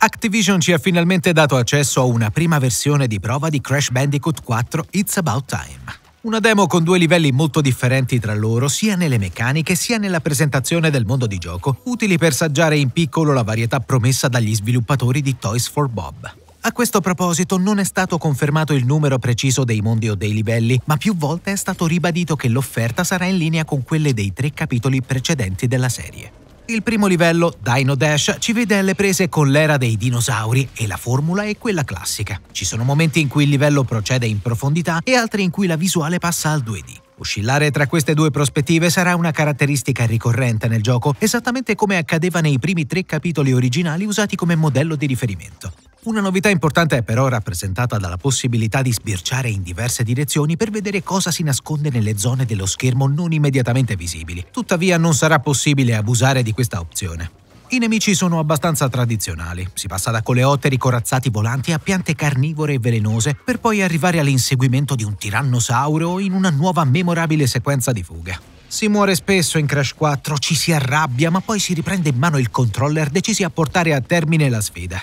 Activision ci ha finalmente dato accesso a una prima versione di prova di Crash Bandicoot 4 It's About Time. Una demo con due livelli molto differenti tra loro, sia nelle meccaniche sia nella presentazione del mondo di gioco, utili per saggiare in piccolo la varietà promessa dagli sviluppatori di Toys for Bob. A questo proposito non è stato confermato il numero preciso dei mondi o dei livelli, ma più volte è stato ribadito che l'offerta sarà in linea con quelle dei tre capitoli precedenti della serie. Il primo livello, Dino Dash, ci vede alle prese con l'era dei dinosauri e la formula è quella classica. Ci sono momenti in cui il livello procede in profondità e altri in cui la visuale passa al 2D. Oscillare tra queste due prospettive sarà una caratteristica ricorrente nel gioco, esattamente come accadeva nei primi tre capitoli originali usati come modello di riferimento. Una novità importante è però rappresentata dalla possibilità di sbirciare in diverse direzioni per vedere cosa si nasconde nelle zone dello schermo non immediatamente visibili. Tuttavia non sarà possibile abusare di questa opzione. I nemici sono abbastanza tradizionali. Si passa da coleotteri corazzati volanti a piante carnivore e velenose, per poi arrivare all'inseguimento di un tirannosauro in una nuova memorabile sequenza di fuga. Si muore spesso in Crash 4, ci si arrabbia, ma poi si riprende in mano il controller decisi a portare a termine la sfida.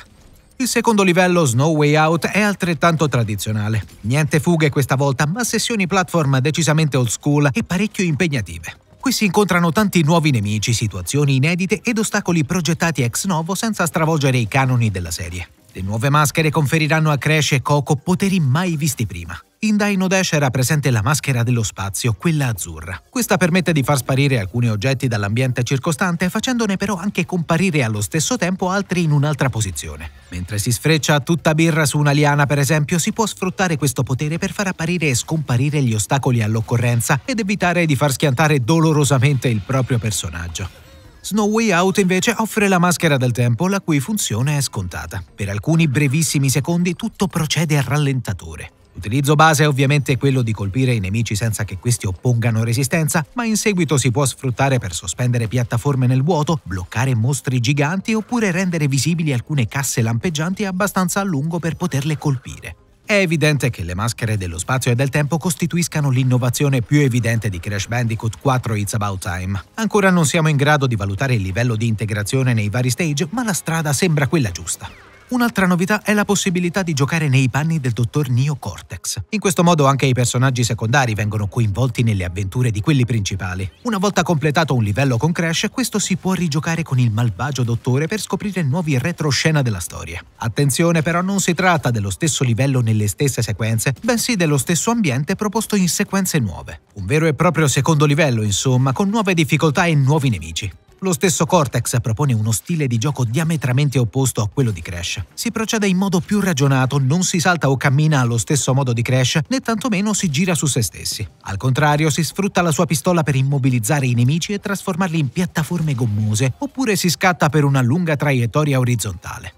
Il secondo livello, Snow Way Out, è altrettanto tradizionale. Niente fughe questa volta, ma sessioni platform decisamente old school e parecchio impegnative. Qui si incontrano tanti nuovi nemici, situazioni inedite ed ostacoli progettati ex novo senza stravolgere i canoni della serie. Le nuove maschere conferiranno a Crash e Coco poteri mai visti prima. In Dino Dash era presente la maschera dello spazio, quella azzurra. Questa permette di far sparire alcuni oggetti dall'ambiente circostante, facendone però anche comparire allo stesso tempo altri in un'altra posizione. Mentre si sfreccia tutta birra su una liana, per esempio, si può sfruttare questo potere per far apparire e scomparire gli ostacoli all'occorrenza ed evitare di far schiantare dolorosamente il proprio personaggio. Snow Way Out invece offre la maschera del tempo, la cui funzione è scontata. Per alcuni brevissimi secondi tutto procede a rallentatore. L'utilizzo base è ovviamente quello di colpire i nemici senza che questi oppongano resistenza, ma in seguito si può sfruttare per sospendere piattaforme nel vuoto, bloccare mostri giganti oppure rendere visibili alcune casse lampeggianti abbastanza a lungo per poterle colpire. È evidente che le maschere dello spazio e del tempo costituiscano l'innovazione più evidente di Crash Bandicoot 4 It's About Time. Ancora non siamo in grado di valutare il livello di integrazione nei vari stage, ma la strada sembra quella giusta. Un'altra novità è la possibilità di giocare nei panni del dottor Neo Cortex. In questo modo anche i personaggi secondari vengono coinvolti nelle avventure di quelli principali. Una volta completato un livello con Crash, questo si può rigiocare con il malvagio dottore per scoprire nuovi retroscena della storia. Attenzione però non si tratta dello stesso livello nelle stesse sequenze, bensì dello stesso ambiente proposto in sequenze nuove. Un vero e proprio secondo livello, insomma, con nuove difficoltà e nuovi nemici. Lo stesso Cortex propone uno stile di gioco diametramente opposto a quello di Crash. Si procede in modo più ragionato, non si salta o cammina allo stesso modo di Crash, né tantomeno si gira su se stessi. Al contrario, si sfrutta la sua pistola per immobilizzare i nemici e trasformarli in piattaforme gommose, oppure si scatta per una lunga traiettoria orizzontale.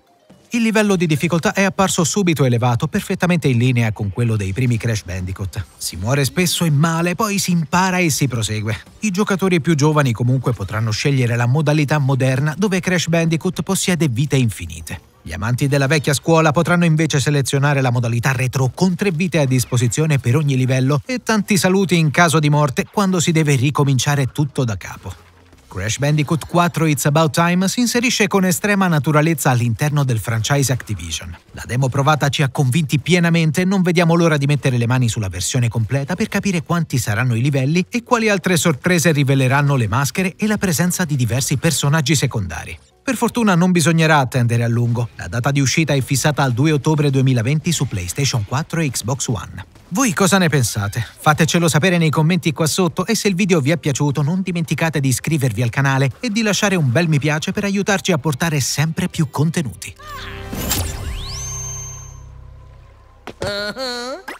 Il livello di difficoltà è apparso subito elevato, perfettamente in linea con quello dei primi Crash Bandicoot. Si muore spesso e male, poi si impara e si prosegue. I giocatori più giovani comunque potranno scegliere la modalità moderna dove Crash Bandicoot possiede vite infinite. Gli amanti della vecchia scuola potranno invece selezionare la modalità retro con tre vite a disposizione per ogni livello e tanti saluti in caso di morte quando si deve ricominciare tutto da capo. Crash Bandicoot 4 It's About Time si inserisce con estrema naturalezza all'interno del franchise Activision. La demo provata ci ha convinti pienamente e non vediamo l'ora di mettere le mani sulla versione completa per capire quanti saranno i livelli e quali altre sorprese riveleranno le maschere e la presenza di diversi personaggi secondari. Per fortuna non bisognerà attendere a lungo. La data di uscita è fissata al 2 ottobre 2020 su PlayStation 4 e Xbox One. Voi cosa ne pensate? Fatecelo sapere nei commenti qua sotto e se il video vi è piaciuto non dimenticate di iscrivervi al canale e di lasciare un bel mi piace per aiutarci a portare sempre più contenuti. Ah. Uh -huh.